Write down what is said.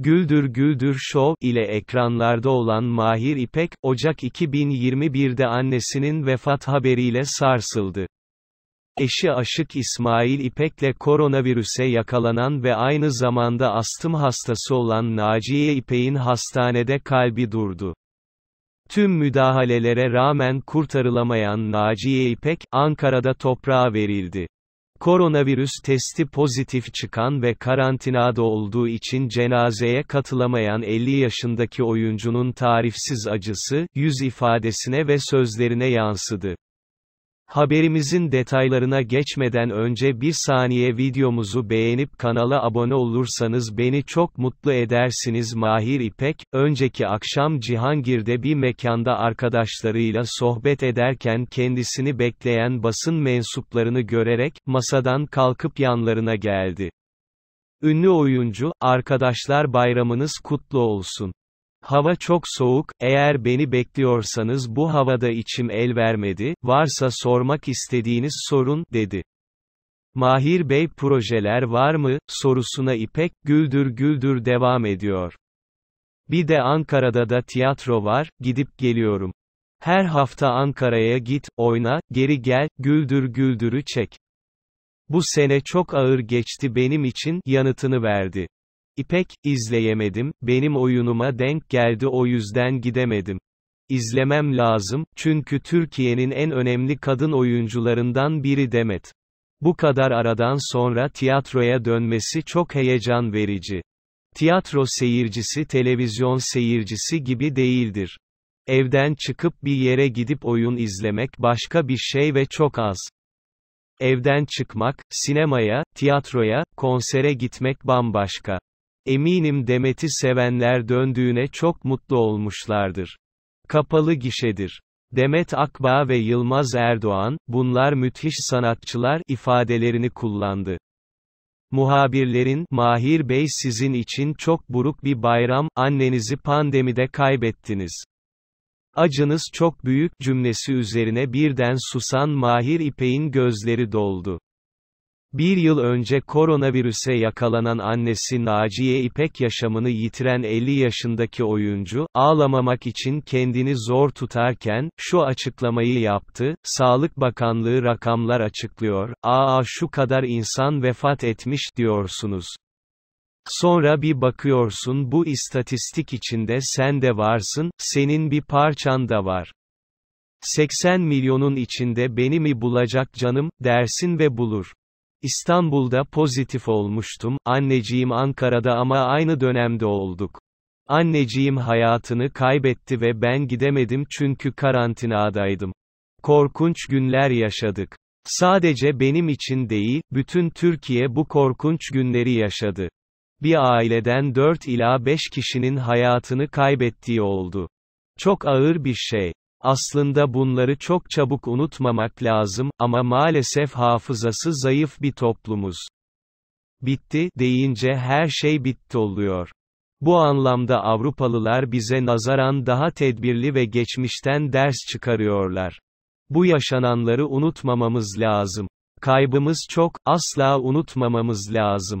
Güldür Güldür Show ile ekranlarda olan Mahir İpek, Ocak 2021'de annesinin vefat haberiyle sarsıldı. Eşi Aşık İsmail İpek'le koronavirüse yakalanan ve aynı zamanda astım hastası olan Naciye İpek'in hastanede kalbi durdu. Tüm müdahalelere rağmen kurtarılamayan Naciye İpek, Ankara'da toprağa verildi. Koronavirüs testi pozitif çıkan ve karantinada olduğu için cenazeye katılamayan 50 yaşındaki oyuncunun tarifsiz acısı, yüz ifadesine ve sözlerine yansıdı. Haberimizin detaylarına geçmeden önce bir saniye videomuzu beğenip kanala abone olursanız beni çok mutlu edersiniz Mahir İpek, önceki akşam Cihangir'de bir mekanda arkadaşlarıyla sohbet ederken kendisini bekleyen basın mensuplarını görerek, masadan kalkıp yanlarına geldi. Ünlü oyuncu, arkadaşlar bayramınız kutlu olsun. Hava çok soğuk, eğer beni bekliyorsanız bu havada içim el vermedi, varsa sormak istediğiniz sorun, dedi. Mahir Bey projeler var mı, sorusuna İpek, güldür güldür devam ediyor. Bir de Ankara'da da tiyatro var, gidip geliyorum. Her hafta Ankara'ya git, oyna, geri gel, güldür güldürü çek. Bu sene çok ağır geçti benim için, yanıtını verdi. İpek, izleyemedim, benim oyunuma denk geldi o yüzden gidemedim. İzlemem lazım, çünkü Türkiye'nin en önemli kadın oyuncularından biri Demet. Bu kadar aradan sonra tiyatroya dönmesi çok heyecan verici. Tiyatro seyircisi televizyon seyircisi gibi değildir. Evden çıkıp bir yere gidip oyun izlemek başka bir şey ve çok az. Evden çıkmak, sinemaya, tiyatroya, konsere gitmek bambaşka. Eminim Demet'i sevenler döndüğüne çok mutlu olmuşlardır. Kapalı gişedir. Demet Akbağ ve Yılmaz Erdoğan, bunlar müthiş sanatçılar ifadelerini kullandı. Muhabirlerin, Mahir Bey sizin için çok buruk bir bayram, annenizi pandemide kaybettiniz. Acınız çok büyük cümlesi üzerine birden susan Mahir İpek'in gözleri doldu. Bir yıl önce koronavirüse yakalanan annesi Naciye İpek yaşamını yitiren 50 yaşındaki oyuncu, ağlamamak için kendini zor tutarken, şu açıklamayı yaptı, Sağlık Bakanlığı rakamlar açıklıyor, aa şu kadar insan vefat etmiş diyorsunuz. Sonra bir bakıyorsun bu istatistik içinde sen de varsın, senin bir parçan da var. 80 milyonun içinde beni mi bulacak canım, dersin ve bulur. İstanbul'da pozitif olmuştum, anneciğim Ankara'da ama aynı dönemde olduk. Anneciğim hayatını kaybetti ve ben gidemedim çünkü karantinadaydım. Korkunç günler yaşadık. Sadece benim için değil, bütün Türkiye bu korkunç günleri yaşadı. Bir aileden 4 ila 5 kişinin hayatını kaybettiği oldu. Çok ağır bir şey. Aslında bunları çok çabuk unutmamak lazım, ama maalesef hafızası zayıf bir toplumuz. Bitti, deyince her şey bitti oluyor. Bu anlamda Avrupalılar bize nazaran daha tedbirli ve geçmişten ders çıkarıyorlar. Bu yaşananları unutmamamız lazım. Kaybımız çok, asla unutmamamız lazım.